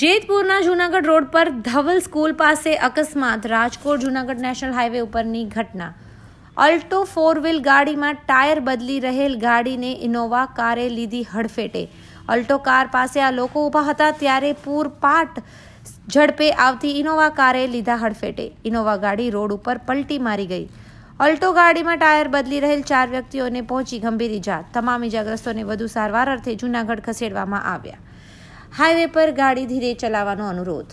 જેતપુરના Junagadh road પર Dhaval school પાસે અકસ્માત રાજકોટ જૂનાગઢ નેશનલ હાઈવે ઉપરની ઘટના અલ્ટો ફોર વ્હીલ ગાડીમાં ટાયર બદલી રહેલ ગાડીને ઇનોવા કારે લીધી હડફેટે અલ્ટો કાર પાસે આ લોકો ઊભા હતા ત્યારે પૂરપાટ ઝડપે આવતી ઇનોવા કારે લીધા હડફેટે ઇનોવા ગાડી રોડ ઉપર પલટી મારી ગઈ અલ્ટો ગાડીમાં ટાયર બદલી રહેલ ચાર વ્યક્તિઓને પહોંચી ગંભીર ઇજા તમામ ઇજાગ્રસ્તોને વધુ સારવાર અર્થે જૂનાગઢ ખસેડવામાં આવ્યા હાઈવે પર ગાડી ધીરે ચલાવવાનો અનુરોધ